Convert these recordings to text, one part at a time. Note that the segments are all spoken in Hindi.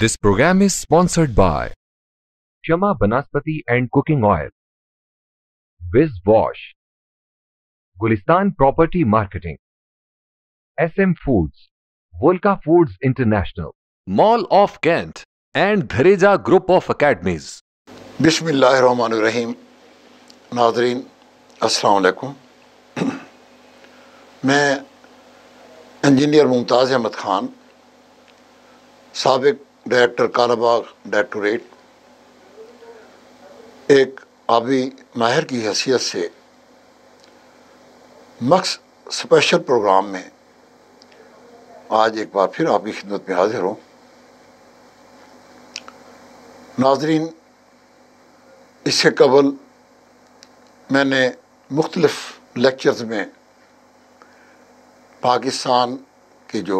This programme is sponsored by Kshama Vanaspati and cooking oil Wiz Wash Gulistan property marketing S M foods Volca foods international mall of Cantt and Dhareja group of academies बिस्मिल्लाहमान नाजरीन अस्सलाम मैं इंजीनियर मुमताज़ अहमद ख़ान सबक डायरेक्टर कालाबाग डायरेक्टोरेट एक आबी माहिर की हैसियत से मक्स स्पेशल प्रोग्राम में आज एक बार फिर आपकी खिदमत में हाजिर हूँ नाजरीन इससे कबल मैंने मुख्तलफ़ लेक्चर्स में पाकिस्तान के जो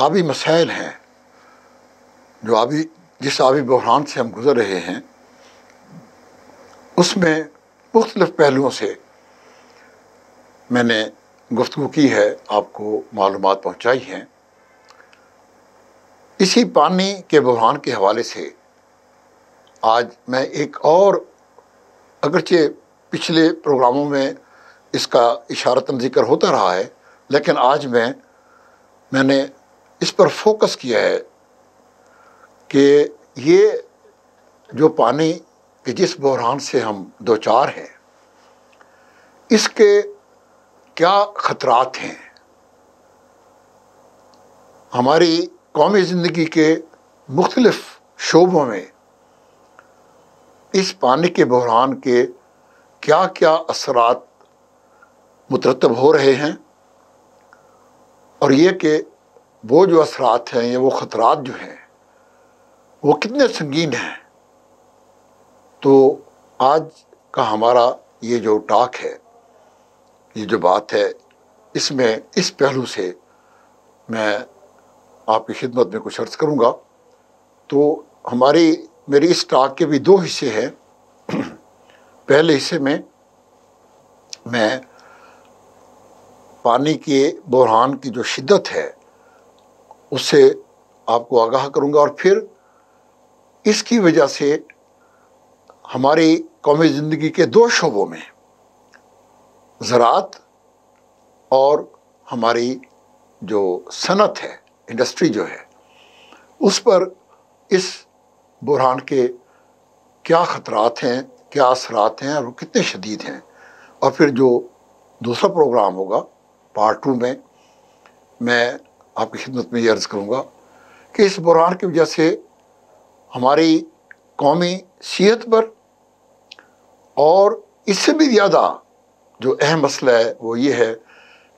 आबी मसाइल हैं जो आबी जिस आबी बहरान से हम गुज़र रहे हैं उसमें मुख्तलिफ़ पहलुओं से मैंने गुफ्तु की है आपको मालूम पहुँचाई हैं इसी पानी के बहरान के हवाले से आज मैं एक और अगरचे पिछले प्रोग्रामों में इसका इशारतन जिक्र होता रहा है लेकिन आज मैं मैंने इस पर फोकस किया है कि ये जो पानी कि जिस बहरान से हम दो चार हैं इसके क्या ख़तरात हैं हमारी कौमी ज़िंदगी के मुख्तलफ़ शोबों में इस पानी के बहरान के क्या क्या असरात मुतरतब हो रहे हैं और ये कि वो जो असरात हैं या वो ख़तरात जो हैं वो कितने संगीन हैं तो आज का हमारा ये जो टाक है ये जो बात है इसमें इस पहलू से मैं आपकी खिदमत में कुछ अर्ज़ करूँगा तो हमारी मेरी इस टाक के भी दो हिस्से हैं पहले हिस्से में मैं पानी के बहरान की जो शिद्दत है उससे आपको आगाह करूंगा और फिर इसकी वजह से हमारी कौमी ज़िंदगी के दो शोबों में ज़रात और हमारी जो सनत है इंडस्ट्री जो है उस पर इस बुरहान के क्या ख़तरात हैं क्या असरात हैं और कितने शदीद हैं और फिर जो दूसरा प्रोग्राम होगा पार्ट टू में मैं आपकी खिदमत में ये अर्ज़ करूँगा कि इस बुरान की वजह से हमारी कौमी सेहत पर और इससे भी ज़्यादा जो अहम मसला है वो ये है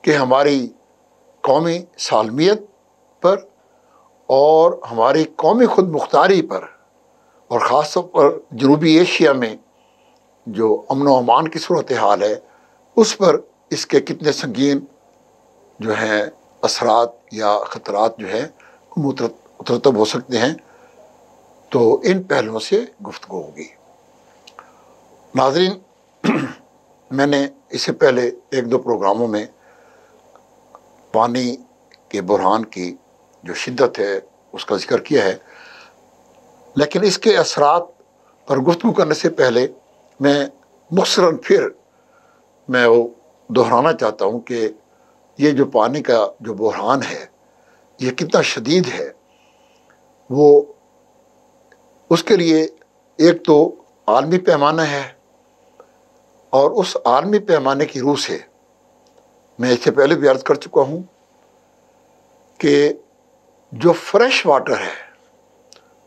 कि हमारी कौमी सालमियत पर और हमारी कौमी खुद मुख्तारी पर और ख़ास तौर पर जनूबी एशिया में जो अमन अमान की सूरत हाल है उस पर इसके कितने संगीन जो है असरात या ख़तरा जो है मुतरतब हो सकते हैं तो इन पहलुओं से गुफ्तु होगी नाजरीन मैंने इससे पहले एक दो प्रोग्रामों में पानी के बुरहान की जो शिद्दत है उसका जिक्र किया है लेकिन इसके असरात पर गुफ्तु करने से पहले मैं मुखसरा फिर मैं वो दोहराना चाहता हूँ कि ये जो पानी का जो बहरान है ये कितना शदीद है वो उसके लिए एक तो आलमी पैमाना है और उस आलमी पैमाने की रूह से मैं इससे पहले भी अर्ज़ कर चुका हूँ कि जो फ्रेश वाटर है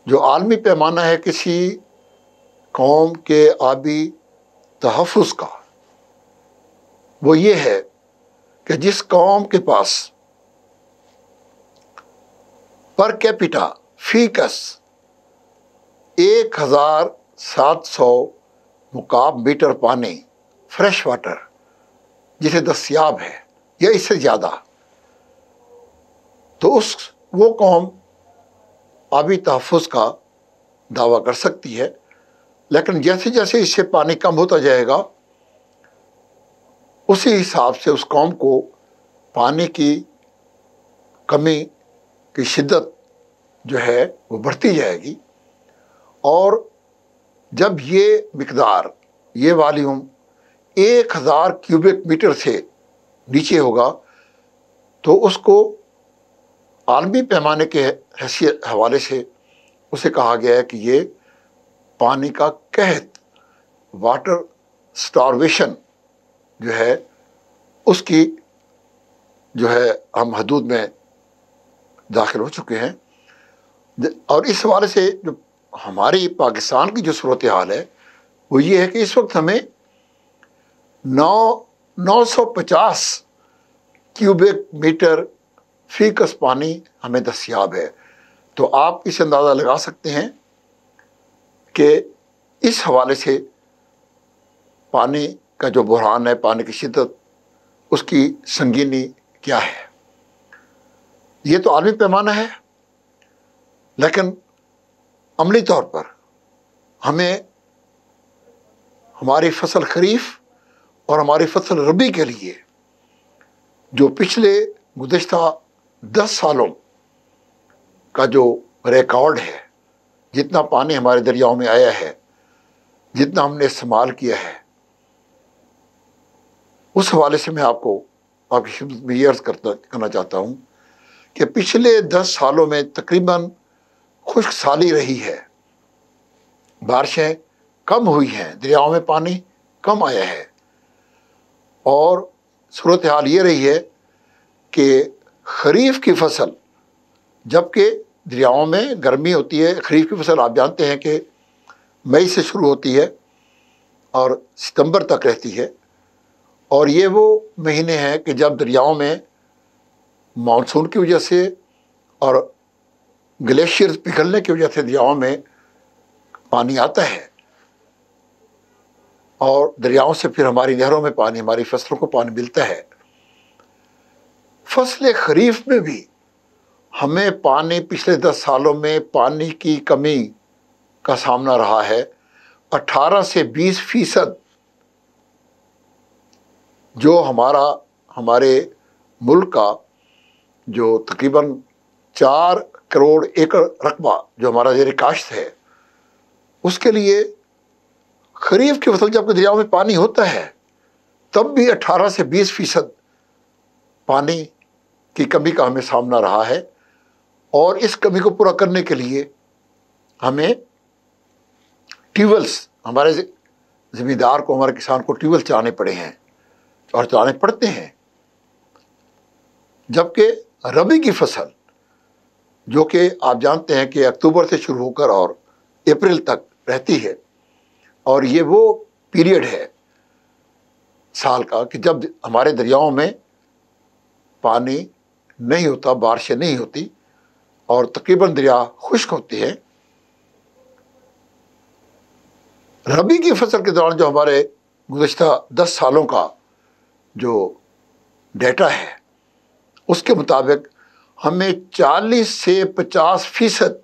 जो आलमी पैमाना है किसी कौम के आबी तहफ़ का वो ये है कि जिस कौम के पास पर कैपिटा फीकस एक हज़ार सात सौ मुकाब मीटर पानी फ्रेश वाटर जिसे दस्याब है या इससे ज़्यादा तो उस वो कौम आबी तहफ़ का दावा कर सकती है लेकिन जैसे जैसे इससे पानी कम होता जाएगा उसी हिसाब से उस कौम को पानी की कमी की शिद्दत जो है वो बढ़ती जाएगी और जब ये मकदार ये वालीम एक हज़ार क्यूबिक मीटर से नीचे होगा तो उसको आलमी पैमाने के हैसियत हवाले से उसे कहा गया है कि ये पानी का कहत वाटर स्टारवेशन जो है उसकी जो है हम हदूद में दाखिल हो चुके हैं और इस हवाले से जो हमारी पाकिस्तान की जो सूरत हाल है वो ये है कि इस वक्त हमें नौ नौ सौ पचास क्यूबिक मीटर फीकस पानी हमें दस्याब है तो आप इस अंदाज़ा लगा सकते हैं कि इस हवाले से पानी का जो बुरहान है पानी की शिदत उसकी संगीनी क्या है ये तो आलमी पैमाना है लेकिन अमली तौर पर हमें हमारी फसल खरीफ और हमारी फसल रबी के लिए जो पिछले गुजशत दस सालों का जो रिकॉर्ड है जितना पानी हमारे दरियाओं में आया है जितना हमने इस्तेमाल किया है उस हवाले से मैं आपको आपकी खिदमत में ये अर्ज़ करता करना चाहता हूँ कि पिछले दस सालों में तकरीबन खुश्क साली रही है बारिशें कम हुई हैं दरियाओं में पानी कम आया है और सूरत हाल ये रही है कि खरीफ की फसल जबकि दरियाओं में गर्मी होती है खरीफ की फसल आप जानते हैं कि मई से शुरू होती है और सितंबर तक रहती है और ये वो महीने हैं कि जब दरियाओं में मानसून की वजह से और ग्लेशियर पिघलने की वजह से दरियाओं में पानी आता है और दरियाओं से फिर हमारी नहरों में पानी हमारी फसलों को पानी मिलता है फसल खरीफ में भी हमें पानी पिछले दस सालों में पानी की कमी का सामना रहा है 18 से 20 फीसद जो हमारा हमारे मुल्क का जो तकरीबन चार करोड़ एकड़ रकबा जो हमारा जेर काश्त है उसके लिए खरीफ की फसल जब दरियाओं में पानी होता है तब भी 18 से 20 फीसद पानी की कमी का हमें सामना रहा है और इस कमी को पूरा करने के लिए हमें ट्यूबल्स हमारे ज़िम्मेदार को हमारे किसान को ट्यूबल चलाने पड़े हैं और चलाने तो पड़ते हैं जबकि रबी की फसल जो कि आप जानते हैं कि अक्टूबर से शुरू होकर और अप्रैल तक रहती है और ये वो पीरियड है साल का कि जब हमारे दरियाओं में पानी नहीं होता बारिशें नहीं होती और तकरीबन दरिया खुश्क होती है रबी की फसल के दौरान जो हमारे गुजशत दस सालों का जो डेटा है उसके मुताबिक हमें 40 से 50 फीसद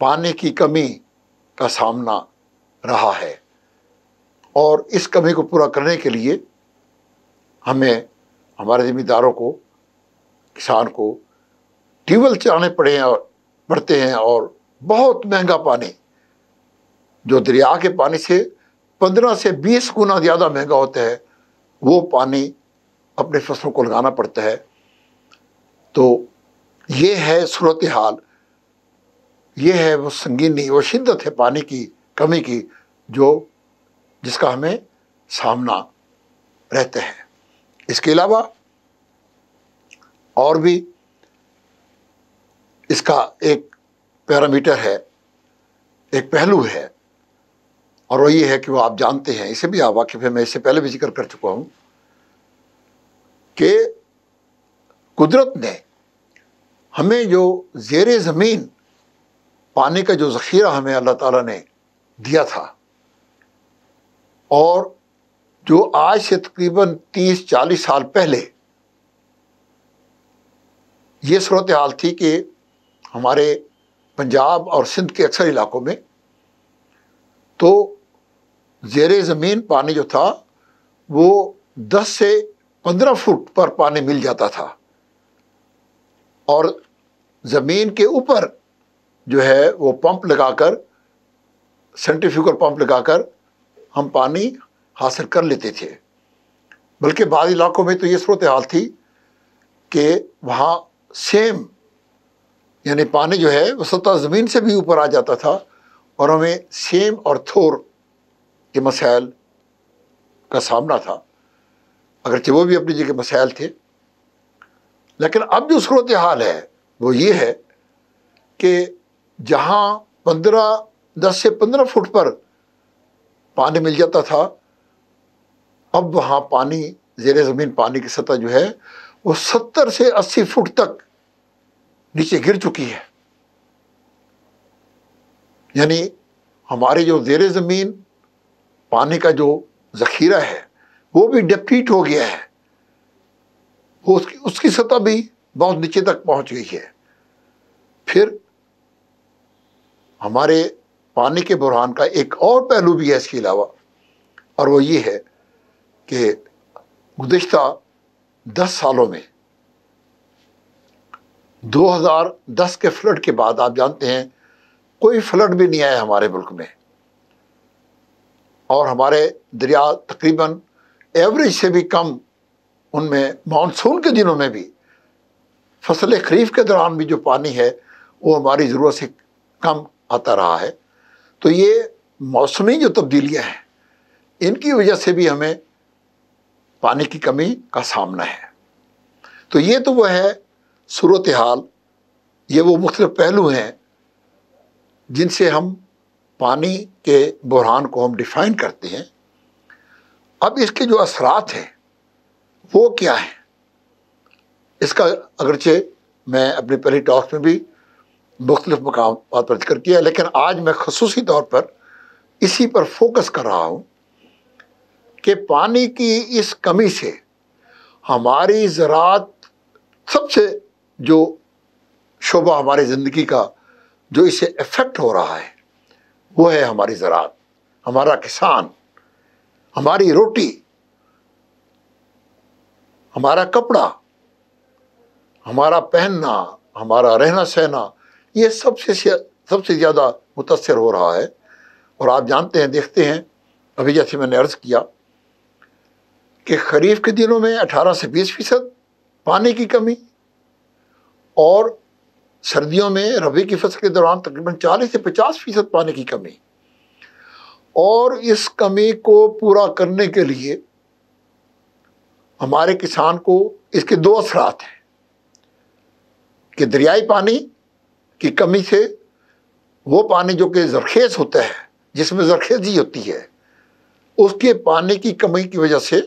पानी की कमी का सामना रहा है और इस कमी को पूरा करने के लिए हमें हमारे ज़मींदारों को किसान को ट्यूबवेल चलाने पड़े हैं और पड़ते हैं और बहुत महंगा पानी जो दरिया के पानी से पंद्रह से बीस गुना ज़्यादा महंगा होता है वो पानी अपने फसलों को लगाना पड़ता है तो ये है सूरत हाल ये है वो संगीनी वो शिद्दत है पानी की कमी की जो जिसका हमें सामना रहते हैं इसके अलावा और भी इसका एक पैरामीटर है एक पहलू है और वो ये है कि वो आप जानते हैं इसे भी आप वाकिफ है मैं इससे पहले भी जिक्र कर चुका हूँ कि कुदरत ने हमें जो जेर ज़मीन पानी का जो ज़ख़ीरा हमें अल्लाह ताला ने दिया था और जो आज से तकरीबन तीस चालीस साल पहले ये सूरत हाल थी कि हमारे पंजाब और सिंध के अक्सर इलाकों में तो जेर ज़मीन पानी जो था वो दस से पंद्रह फुट पर पानी मिल जाता था और ज़मीन के ऊपर जो है वो पंप लगाकर सेंट्रीफ्यूगल पंप लगाकर हम पानी हासिल कर लेते थे बल्कि बाद इलाकों में तो ये सूरत हाल थी कि वहाँ सेम यानी पानी जो है वह सतह ज़मीन से भी ऊपर आ जाता था और हमें सेम और थोर के मसाइल का सामना था अगरचे वो भी अपनी जगह मसाइल थे लेकिन अब जो सूरत हाल है वो ये है कि जहाँ पंद्रह दस से पंद्रह फुट पर पानी मिल जाता था अब वहाँ पानी जेर ज़मीन पानी की सतह जो है वो सत्तर से अस्सी फुट तक नीचे गिर चुकी है यानी हमारे जो जेर ज़मीन पानी का जो ज़खीरा है वो भी डिप्लीट हो गया है वो उसकी उसकी सतह भी बहुत नीचे तक पहुंच गई है फिर हमारे पानी के बुरहान का एक और पहलू भी है इसके अलावा और वो ये है कि गुज्त दस सालों में 2010 के फ्लड के बाद आप जानते हैं कोई फ्लड भी नहीं आया हमारे मुल्क में और हमारे दरिया तकरीबन एवरेज से भी कम उनमें मानसून के दिनों में भी फसल खरीफ के दौरान भी जो पानी है वो हमारी ज़रूरत से कम आता रहा है तो ये मौसमी जो तब्दीलियाँ हैं इनकी वजह से भी हमें पानी की कमी का सामना है तो ये तो वह है सूरत हाल ये वो मुख्तलिफ पहलू हैं जिनसे हम पानी के बुरहान को हम डिफाइन करते हैं अब इसके जो असरात हैं वो क्या हैं इसका अगरचे मैं अपने पहली टॉक में भी मुख्तलिफ मकाम पर जिक्र किया लेकिन आज मैं खसूस तौर पर इसी पर फोकस कर रहा हूँ कि पानी की इस कमी से हमारी ज़रात सबसे जो शोबा हमारी ज़िंदगी का जो इसे इफ़ेक्ट हो रहा है वो है हमारी ज़रात हमारा किसान हमारी रोटी हमारा कपड़ा हमारा पहनना हमारा रहना सहना ये सबसे सबसे ज़्यादा मुतासर हो रहा है और आप जानते हैं देखते हैं अभी जैसे मैंने अर्ज़ किया कि खरीफ के दिनों में 18 से 20 फीसद पानी की कमी और सर्दियों में रबी की फसल के दौरान तकरीबन 40 से 50 फ़ीसद पानी की कमी और इस कमी को पूरा करने के लिए हमारे किसान को इसके दो असरात हैं कि दरियाई पानी की कमी से वो पानी जो कि जरखेज़ होता है जिसमें जरखेजी होती है उसके पानी की कमी की वजह से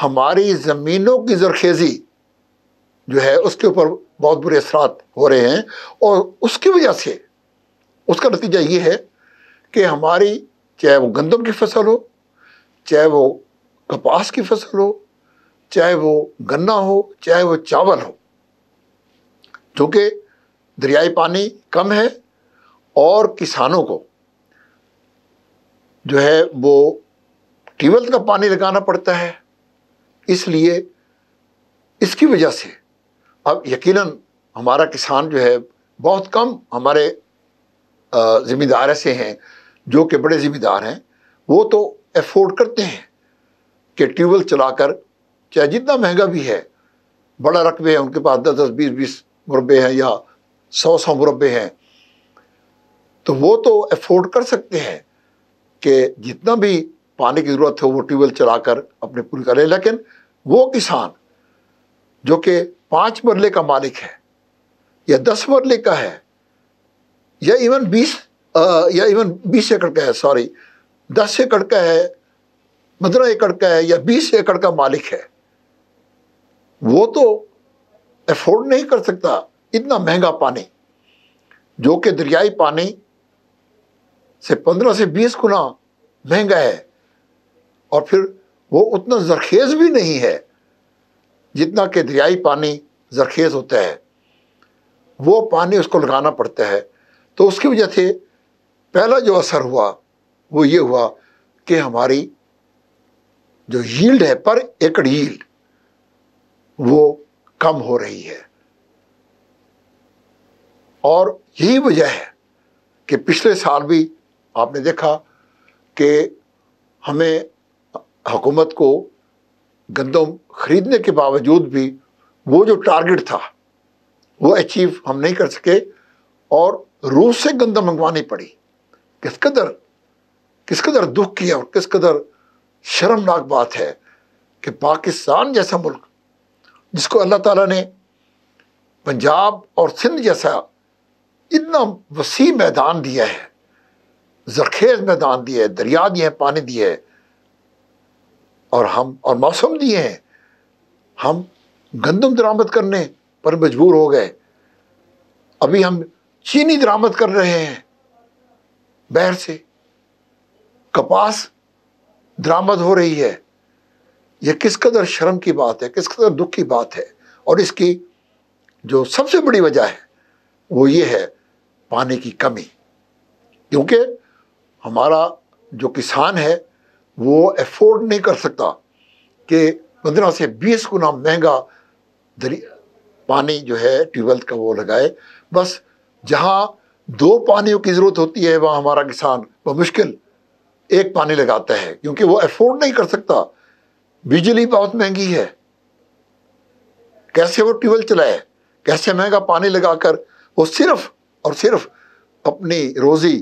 हमारी ज़मीनों की जरखेज़ी जो है उसके ऊपर बहुत बुरे असर हो रहे हैं और उसकी वजह से उसका नतीजा ये है कि हमारी चाहे वो गंदम की फसल हो चाहे वो कपास की फसल हो चाहे वो गन्ना हो चाहे वो चावल हो क्योंकि दरियाई पानी कम है और किसानों को जो है वो ट्यूबवेल का पानी लगाना पड़ता है इसलिए इसकी वजह से अब यकीनन हमारा किसान जो है बहुत कम हमारे ज़िम्मेदार ऐसे हैं जो कि बड़े ज़िम्मेदार हैं वो तो एफोर्ड करते हैं कि ट्यूबवेल चलाकर चाहे जितना महंगा भी है बड़ा रकबे है उनके पास दस दस बीस बीस मुरबे हैं या सौ सौ मुरबे हैं तो वो तो एफोर्ड कर सकते हैं कि जितना भी पानी की ज़रूरत है वो ट्यूबवेल चलाकर अपने पूरी करें लेकिन वो किसान जो कि पांच मरले का मालिक है या दस मरले का है या इवन बीस या इवन बीस एकड़ का है सॉरी दस एकड़ का है पंद्रह एकड़ का है या बीस एकड़ का मालिक है वो तो एफोर्ड नहीं कर सकता इतना महंगा पानी जो कि दरियाई पानी से पंद्रह से बीस गुना महंगा है और फिर वो उतना जरखेज भी नहीं है जितना कि दरियाई पानी जरखेज़ होता है वो पानी उसको लगाना पड़ता है तो उसकी वजह से पहला जो असर हुआ वो ये हुआ कि हमारी जो यील्ड है पर एकड़ यील्ड वो कम हो रही है और यही वजह है कि पिछले साल भी आपने देखा कि हमें हुकूमत को गंदम खरीदने के बावजूद भी वो जो टारगेट था वो अचीव हम नहीं कर सके और रूस से गंदम मंगवानी पड़ी किस कदर किस कदर दुख की और किस कदर शर्मनाक बात है कि पाकिस्तान जैसा मुल्क जिसको अल्लाह ताला ने पंजाब और सिंध जैसा इतना वसी मैदान दिया है जरखेज मैदान दिया है दरिया दिए हैं पानी दिए है और हम और मौसम दिए हैं हम गंदम दरामद करने पर मजबूर हो गए अभी हम चीनी दरामद कर रहे हैं बहर से कपास दरामद हो रही है यह किस कदर शर्म की बात है किस कदर दुख की बात है और इसकी जो सबसे बड़ी वजह है वो ये है पानी की कमी क्योंकि हमारा जो किसान है वो एफोर्ड नहीं कर सकता कि पंद्रह से बीस गुना महंगा पानी जो है ट्यूबवेल का वो लगाए बस जहाँ दो पानियों की ज़रूरत होती है वहाँ हमारा किसान बमुश्किल एक पानी लगाता है क्योंकि वो एफोर्ड नहीं कर सकता बिजली बहुत महंगी है कैसे वो ट्यूबवेल चलाए कैसे महंगा पानी लगाकर वो सिर्फ और सिर्फ अपनी रोज़ी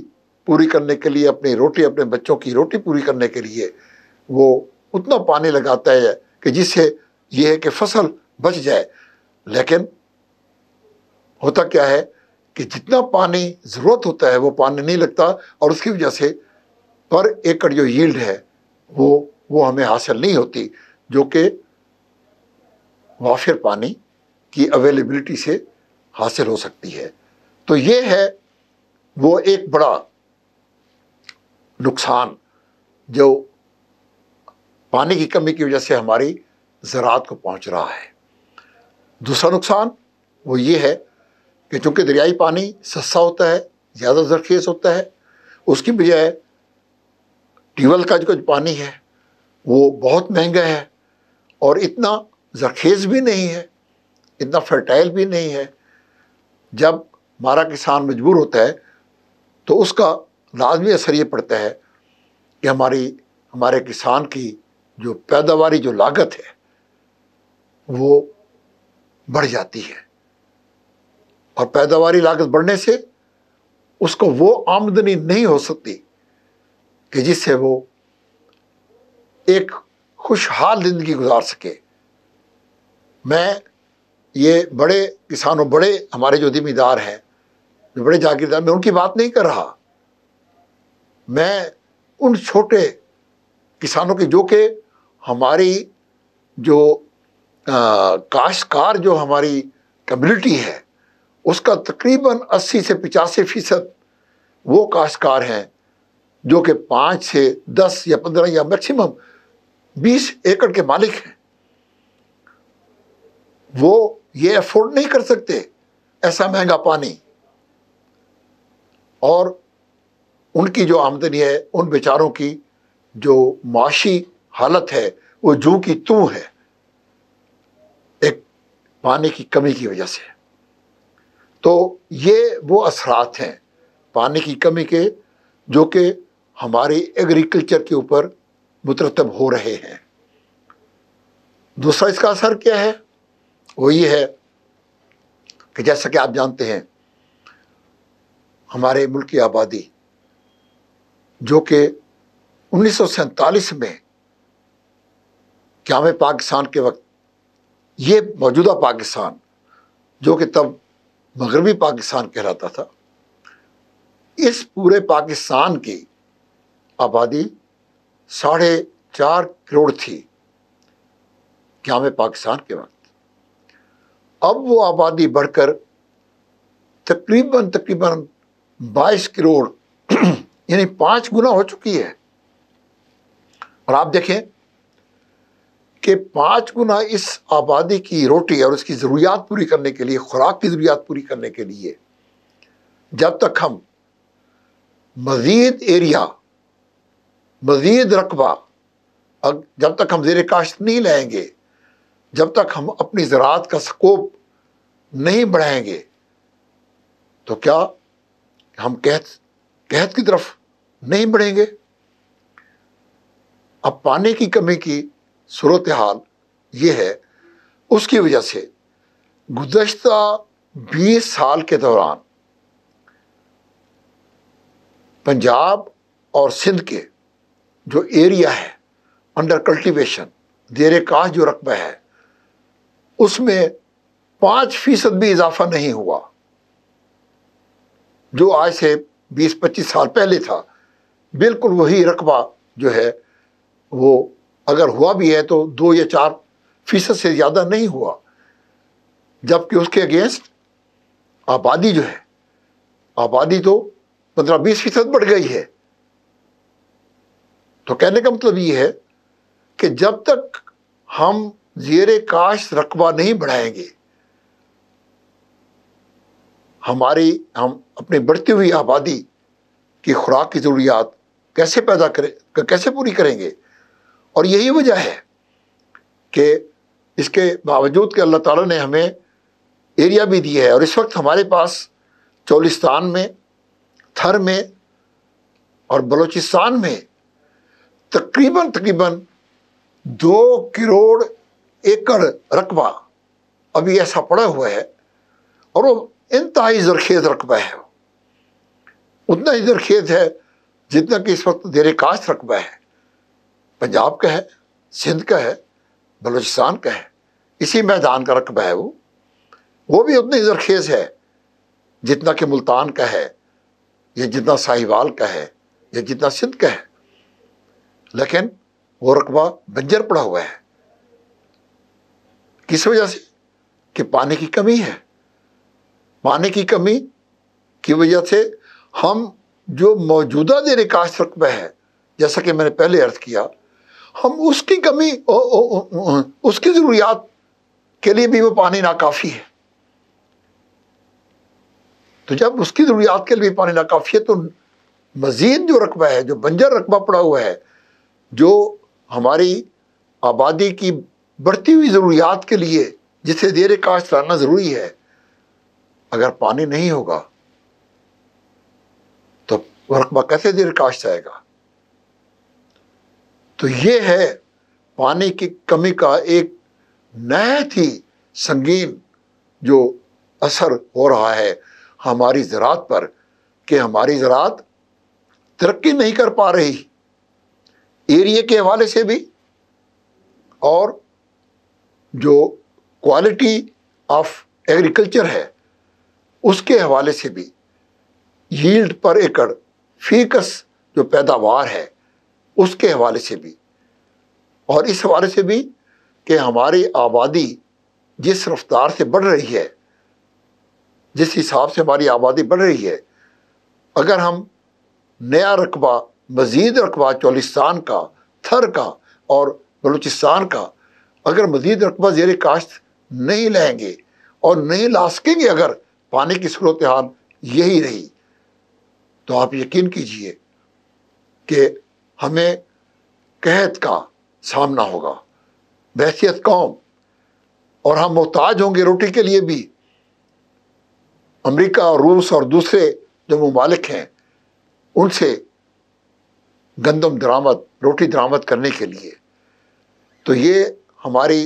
पूरी करने के लिए अपनी रोटी अपने बच्चों की रोटी पूरी करने के लिए वो उतना पानी लगाता है कि जिससे यह है कि फसल बच जाए लेकिन होता क्या है कि जितना पानी ज़रूरत होता है वो पानी नहीं लगता और उसकी वजह से पर एकड़ जो यील्ड है वो वो हमें हासिल नहीं होती जो कि वाफिर पानी की अवेलेबिलिटी से हासिल हो सकती है तो ये है वो एक बड़ा नुकसान जो पानी की कमी की वजह से हमारी ज़रात को पहुंच रहा है दूसरा नुकसान वो ये है कि चूँकि दरियाई पानी सस्ता होता है ज़्यादा जरखेज़ होता है उसकी बजाय ट्यूबल का जो पानी है वो बहुत महंगा है और इतना जरखेज़ भी नहीं है इतना फर्टाइल भी नहीं है जब हमारा किसान मजबूर होता है तो उसका लाजमी असर ये पड़ता है कि हमारी हमारे किसान की जो पैदावारी जो लागत है वो बढ़ जाती है और पैदावारी लागत बढ़ने से उसको वो आमदनी नहीं हो सकती कि जिससे वो एक खुशहाल ज़िंदगी गुजार सके मैं ये बड़े किसानों बड़े हमारे जो जिम्मेदार हैं जो बड़े जागीरदार मैं उनकी बात नहीं कर रहा मैं उन छोटे किसानों की जो कि हमारी जो काश्तकार जो हमारी कम्युनिटी है उसका तकरीबन 80 से पिचासी फ़ीसद वो काश्तकार हैं जो कि पाँच से दस या पंद्रह या मैक्सिमम बीस एकड़ के मालिक हैं वो ये अफोर्ड नहीं कर सकते ऐसा महंगा पानी और उनकी जो आमदनी है उन बेचारों की जो माशी हालत है वो जू की तू है एक पानी की कमी की वजह से तो ये वो असरात हैं पानी की कमी के जो कि हमारे एग्रीकल्चर के ऊपर मुतरतब हो रहे हैं दूसरा इसका असर क्या है वो ये है कि जैसा कि आप जानते हैं हमारे मुल्क की आबादी जो कि उन्नीस में क्या पाकिस्तान के वक्त ये मौजूदा पाकिस्तान जो कि तब मगरबी पाकिस्तान कहलाता था इस पूरे पाकिस्तान की आबादी साढ़े चार करोड़ थी क्याम पाकिस्तान के वक्त अब वो आबादी बढ़कर तकरीबन तकरीबन बाईस करोड़ यानी पांच गुना हो चुकी है और आप देखें कि पांच गुना इस आबादी की रोटी और उसकी ज़रूरियात पूरी करने के लिए खुराक की ज़रूरियात पूरी करने के लिए जब तक हम मज़ीद एरिया मज़ीद रकबा जब तक हम जेर काश्त नहीं लाएंगे जब तक हम अपनी ज़रात का स्कोप नहीं बढ़ाएंगे तो क्या हम कह कहत की तरफ नहीं बढ़ेंगे अब पानी की कमी की सूरत हाल ये है उसकी वजह से गुजशत 20 साल के दौरान पंजाब और सिंध के जो एरिया है अंडर कल्टीवेशन देर काश जो रकबा है उसमें पाँच फीसद भी इजाफा नहीं हुआ जो आज से बीस पच्चीस साल पहले था बिल्कुल वही रकबा जो है वो अगर हुआ भी है तो दो या चार फीसद से ज़्यादा नहीं हुआ जबकि उसके अगेंस्ट आबादी जो है आबादी तो पंद्रह बीस फीसद बढ़ गई है तो कहने का मतलब ये है कि जब तक हम जेर काश रकबा नहीं बढ़ाएंगे हमारी हम अपनी बढ़ती हुई आबादी की खुराक की ज़रूरियात कैसे पैदा करें कैसे पूरी करेंगे और यही वजह है कि इसके बावजूद कि अल्लाह ताला ने हमें एरिया भी दिया है और इस वक्त हमारे पास चौलिस्तान में थर में और बलूचिस्तान में तकरीबन तकरीबन दो करोड़ एकड़ रकबा अभी ऐसा पड़ा हुआ है और वो इधर जरखेज रकबा है उतना ही जरखेज है जितना कि इस वक्त देर काश रकबा है पंजाब का है सिंध का है बलूचिस्तान का है इसी मैदान का रकबा है वो वो भी उतनी जरखेज है जितना कि मुल्तान का है या जितना साहिवाल का है या जितना सिंध का है लेकिन वो रकबा बंजर पड़ा हुआ है किस वजह से कि पानी की कमी है पानी की कमी की वजह से हम जो मौजूदा निकाश रकबा है जैसा कि मैंने पहले अर्ज किया हम उसकी कमी ओ, ओ, ओ, उसकी ज़रूरियात के लिए भी वो पानी नाकाफ़ी है तो जब उसकी ज़रूरियात के लिए भी पानी नाकाफ़ी है तो मज़ीद जो रकबा है जो बंजर रकबा पड़ा हुआ है जो हमारी आबादी की बढ़ती हुई ज़रूरियात के लिए जिसे देर काश लाना ज़रूरी है अगर पानी नहीं होगा तो रकबा कैसे देर काश जाएगा तो ये है पानी की कमी का एक नहत ही संगीन जो असर हो रहा है हमारी ज़रात पर कि हमारी ज़रात तरक्की नहीं कर पा रही एरिए के हवाले से भी और जो क्वालिटी ऑफ एग्रीकल्चर है उसके हवाले से भी यील्ड पर एकड़ फीकस जो पैदावार है उसके हवाले से भी और इस हवाले से भी कि हमारी आबादी जिस रफ्तार से बढ़ रही है जिस हिसाब से हमारी आबादी बढ़ रही है अगर हम नया रकबा मज़ीद रकबा चौलिस्तान का थर का और बलूचिस्तान का अगर मज़ीद रकबा जेर काश्त नहीं लेंगे और नहीं ला सकेंगे अगर पानी की सूरत हाल यही रही तो आप यकीन कीजिए कि हमें कहत का सामना होगा बहसीत कौम और हम मोहताज होंगे रोटी के लिए भी अमेरिका और रूस और दूसरे जो ममालिक हैं उनसे गंदम दरामद रोटी दरामद करने के लिए तो ये हमारी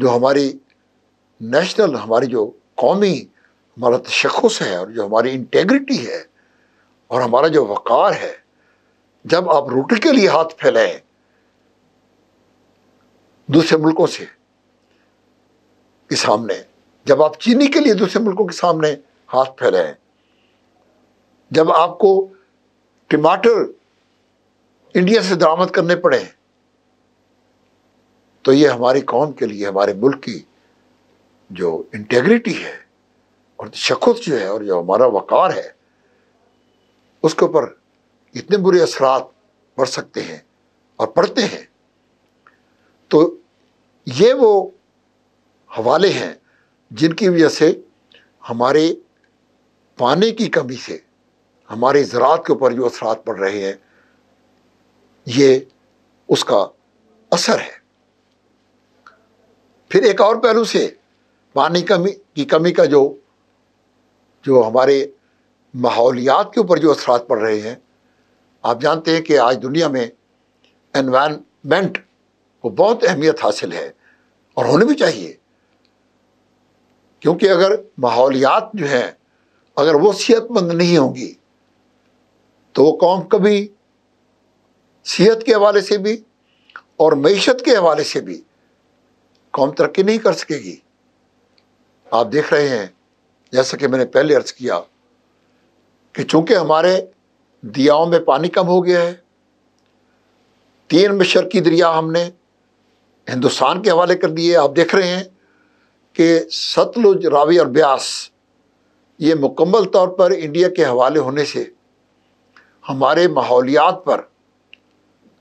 जो हमारी नेशनल हमारी जो कौमी हमारा तशखस है और जो हमारी इंटेग्रिटी है और हमारा जो वक़ार है जब आप रोटी के लिए हाथ फैलाएं दूसरे मुल्कों से के सामने जब आप चीनी के लिए दूसरे मुल्कों के सामने हाथ फैलाएं जब आपको टमाटर इंडिया से दरामद करने पड़े तो ये हमारी कौम के लिए हमारे मुल्क की जो इंटेग्रिटी है और तशखुस जो है और जो हमारा वक़ार है उसके ऊपर इतने बुरे असरात पड़ सकते हैं और पढ़ते हैं तो ये वो हवाले हैं जिनकी वजह से हमारे पानी की कमी से हमारे ज़रात के ऊपर जो असरात पड़ रहे हैं ये उसका असर है फिर एक और पहलू से पानी कमी की कमी का जो जो हमारे माहौलियात के ऊपर जो असरात पड़ रहे हैं आप जानते हैं कि आज दुनिया में एनवायरमेंट को बहुत अहमियत हासिल है और होनी भी चाहिए क्योंकि अगर माहौलियात जो हैं अगर वो सेहतमंद नहीं होंगी तो वो कौम कभी सेहत के हवाले से भी और मीशत के हवाले से भी कौम तरक्की नहीं कर सकेगी आप देख रहे हैं जैसा कि मैंने पहले अर्ज़ किया कि चूँकि हमारे दियाओं में पानी कम हो गया है तीन की दरिया हमने हिंदुस्तान के हवाले कर दिए आप देख रहे हैं कि सतलुज रावी और ब्यास ये मुकम्मल तौर पर इंडिया के हवाले होने से हमारे माहौलियात पर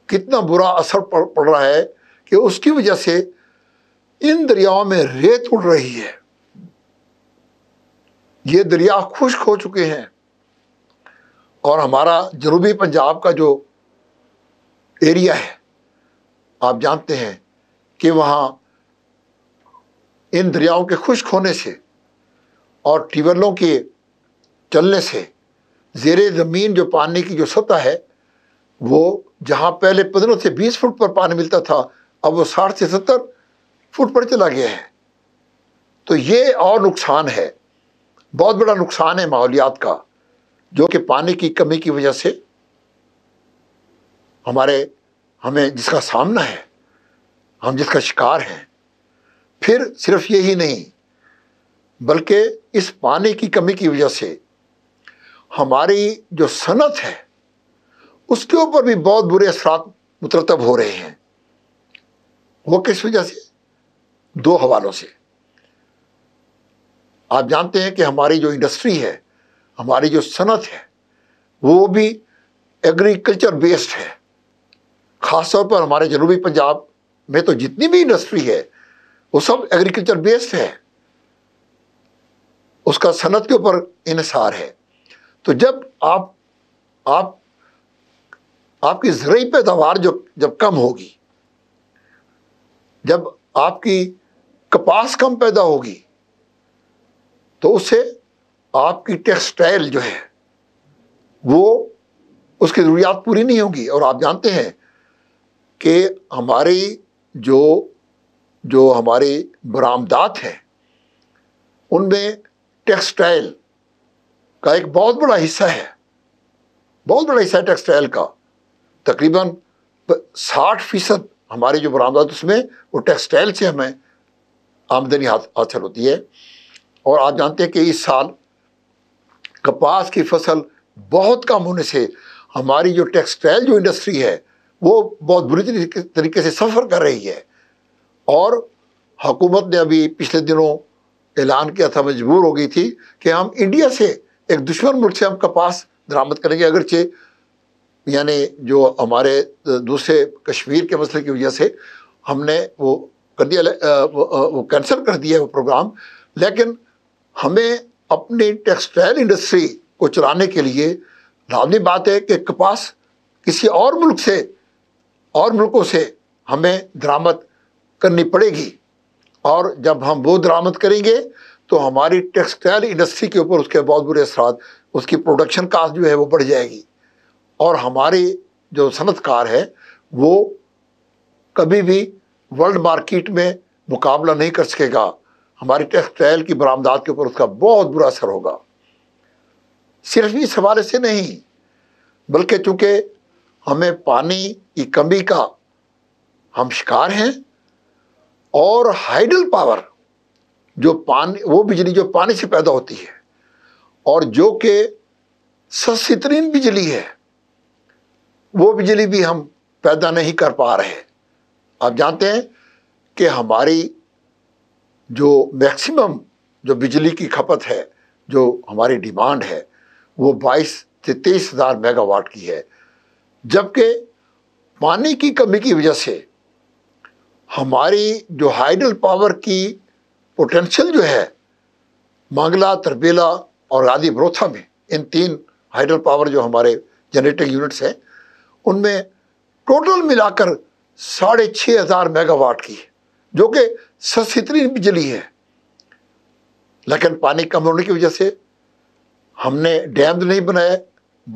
कितना बुरा असर पड़ रहा है कि उसकी वजह से इन दरियाओं में रेत उड़ रही है ये दरिया खुश्क हो चुके हैं और हमारा जनूबी पंजाब का जो एरिया है आप जानते हैं कि वहाँ इन दरियाओं के खुश्क होने से और ट्यूबवेलों के चलने से जेर ज़मीन जो पानी की जो सतह है वो जहाँ पहले पंद्रह से बीस फुट पर पानी मिलता था अब वो साठ से सत्तर फुट पर चला गया है तो ये और नुकसान है बहुत बड़ा नुकसान है माहौलियात का जो कि पानी की कमी की वजह से हमारे हमें जिसका सामना है हम जिसका शिकार हैं फिर सिर्फ यही नहीं बल्कि इस पानी की कमी की वजह से हमारी जो सनत है उसके ऊपर भी बहुत बुरे असरात मुतरतब हो रहे हैं वो किस वजह से दो हवालों से आप जानते हैं कि हमारी जो इंडस्ट्री है हमारी जो सनत है वो भी एग्रीकल्चर बेस्ड है ख़ासतौर पर हमारे जनूबी पंजाब में तो जितनी भी इंडस्ट्री है वो सब एग्रीकल्चर बेस्ड है उसका सनत के ऊपर इनसार है तो जब आप आप आपकी ज़रूरी पैदावार जो जब कम होगी जब आपकी कपास कम पैदा होगी तो उससे आपकी टेक्सटाइल जो है वो उसकी ज़रूरियात पूरी नहीं होगी और आप जानते हैं कि हमारी जो जो हमारी बरामदात हैं उनमें टेक्सटाइल का एक बहुत बड़ा हिस्सा है बहुत बड़ा हिस्सा है टेक्सटाइल का तकरीबन साठ फ़ीसद हमारी जो बरामदात उसमें वो टेक्सटाइल से हमें आमदनी हासिल होती है और आप जानते हैं कि इस साल कपास की फसल बहुत कम होने से हमारी जो टेक्सटाइल जो इंडस्ट्री है वो बहुत बुरी तरीके से सफ़र कर रही है और हुकूमत ने अभी पिछले दिनों ऐलान किया था मजबूर हो गई थी कि हम इंडिया से एक दुश्मन मुल्क से हम कपास दरामद करेंगे अगरचे यानी जो हमारे दूसरे कश्मीर के मसले की वजह से हमने वो कर दिया वो कैंसिल कर दिया वो प्रोग्राम लेकिन हमें अपने टेक्सटाइल इंडस्ट्री को चलाने के लिए लाजमी बात है कि कपास किसी और मुल्क से और मुल्कों से हमें दरामद करनी पड़ेगी और जब हम वो दरामद करेंगे तो हमारी टेक्सटाइल इंडस्ट्री के ऊपर उसके बहुत बुरे असरा उसकी प्रोडक्शन कास्ट जो है वो बढ़ जाएगी और हमारी जो सनतकार है वो कभी भी वर्ल्ड मार्केट में मुकाबला नहीं कर सकेगा हमारी टेक्सटाइल की बरामदात के ऊपर उसका बहुत बुरा असर होगा सिर्फ इस हवाले से नहीं बल्कि चूँकि हमें पानी की कमी का हम शिकार हैं और हाइडल पावर जो पानी वो बिजली जो पानी से पैदा होती है और जो कि सस्ती तरीन बिजली है वो बिजली भी हम पैदा नहीं कर पा रहे आप जानते हैं कि हमारी जो मैक्सिमम जो बिजली की खपत है जो हमारी डिमांड है वो 22 से तेईस हज़ार मेगावाट की है जबकि पानी की कमी की वजह से हमारी जो हाइडल पावर की पोटेंशियल जो है मांगला तरबेला और आदि ब्रोथा में इन तीन हाइडल पावर जो हमारे जनरेटिंग यूनिट्स हैं उनमें टोटल मिलाकर साढ़े छः हज़ार मेगावाट की है जो कि सस्ती बिजली है लेकिन पानी कम होने की वजह से हमने डैम नहीं बनाया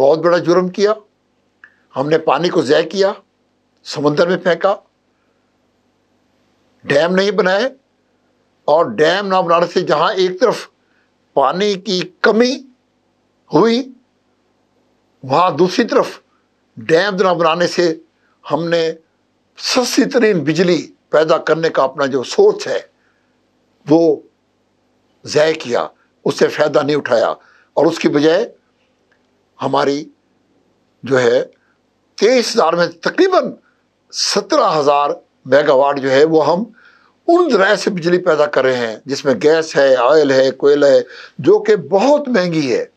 बहुत बड़ा जुर्म किया हमने पानी को जय किया समुद्र में फेंका डैम नहीं बनाए और डैम ना बनाने से जहां एक तरफ पानी की कमी हुई वहां दूसरी तरफ डैम ना बनाने से हमने सस्ती तरीन बिजली पैदा करने का अपना जो सोच है वो जय किया उससे फ़ायदा नहीं उठाया और उसकी बजाय हमारी जो है तेईस हज़ार में तकरीबन सत्रह हज़ार मेगावाट जो है वो हम उन जराए से बिजली पैदा कर रहे हैं जिसमें गैस है ऑयल है कोयला है जो कि बहुत महंगी है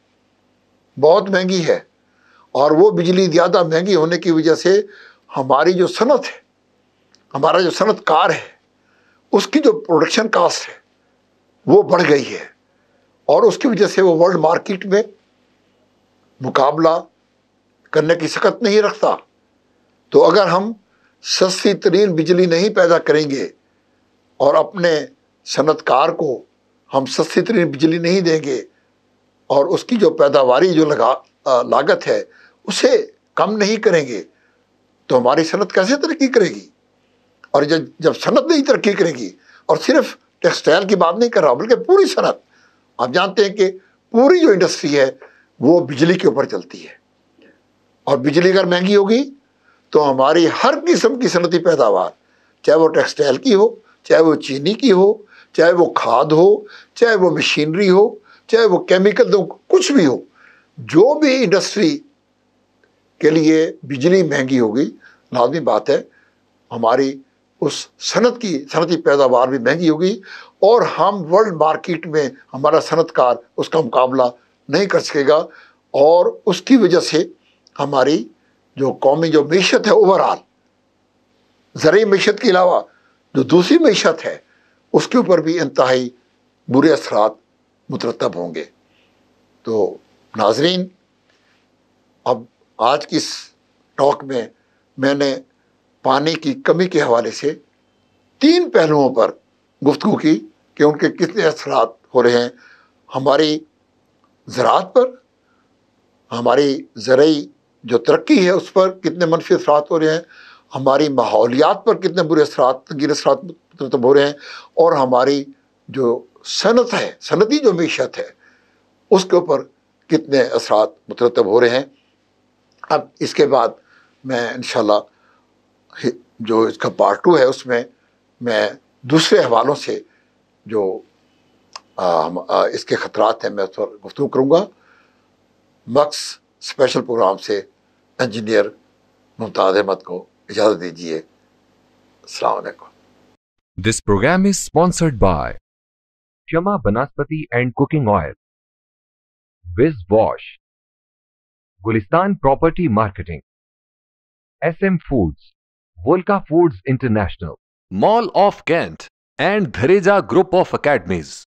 बहुत महंगी है और वो बिजली ज़्यादा महंगी होने की वजह से हमारी जो सनत है हमारा जो सनत कार है उसकी जो प्रोडक्शन कास्ट है वो बढ़ गई है और उसकी वजह से वो वर्ल्ड मार्केट में मुकाबला करने की सकत नहीं रखता तो अगर हम सस्ती तरीन बिजली नहीं पैदा करेंगे और अपने सनतकार को हम सस्ती तरीन बिजली नहीं देंगे और उसकी जो पैदावारी जो लगा आ, लागत है उसे कम नहीं करेंगे तो हमारी सनत कैसे तरक्की करेगी और जब जब सनत नहीं तरक्की करेगी और सिर्फ टेक्सटाइल की बात नहीं कर रहा बल्कि पूरी सनत आप जानते हैं कि पूरी जो इंडस्ट्री है वो बिजली के ऊपर चलती है और बिजली अगर महंगी होगी तो हमारी हर किस्म की सनती पैदावार चाहे वो टेक्सटाइल की हो चाहे वो चीनी की हो चाहे वो खाद हो चाहे वो मशीनरी हो चाहे वो केमिकल हो तो कुछ भी हो जो भी इंडस्ट्री के लिए बिजली महंगी होगी लाजमी बात है हमारी उस सनत की सनती पैदावार भी महंगी होगी और हम वर्ल्ड मार्केट में हमारा सनतकार उसका मुकाबला नहीं कर सकेगा और उसकी वजह से हमारी जो कौमी जो मीशत है ओवरऑल ज़रिए मीशत के अलावा जो दूसरी मीशत है उसके ऊपर भी इंतहाई बुरे असरात मुतरतब होंगे तो नाजरीन अब आज की इस टॉक में मैंने पानी की कमी के हवाले से तीन पहलुओं पर गुफ्तु की कि उनके कितने असरात हो रहे हैं हमारी ज़रात पर हमारी ज़रूरी जो तरक्की है उस पर कितने मनफी असरात हो रहे हैं हमारी माहौलियात पर कितने बुरे असरात गिर असरात मतलब हो रहे हैं और हमारी जो सनत है सनती जो मीशत है उसके ऊपर कितने असरात मतलब हो रहे हैं अब इसके बाद मैं इन जो इसका पार्ट टू है उसमें मैं दूसरे हवालों से जो आ, आ, इसके ख़तरात हैं मैं उस पर गुफ्तु करूँगा मक्स स्पेशल प्रोग्राम से इंजीनियर मुमताज़ अहमद को इजाज़त दीजिए अलकुम this programme is sponsored by Kshama Banaspati and cooking oil Wiz Wash Gulistan property marketing S M foods Volca Foods International, Mall of Kent, and Dhareja Group of Academies.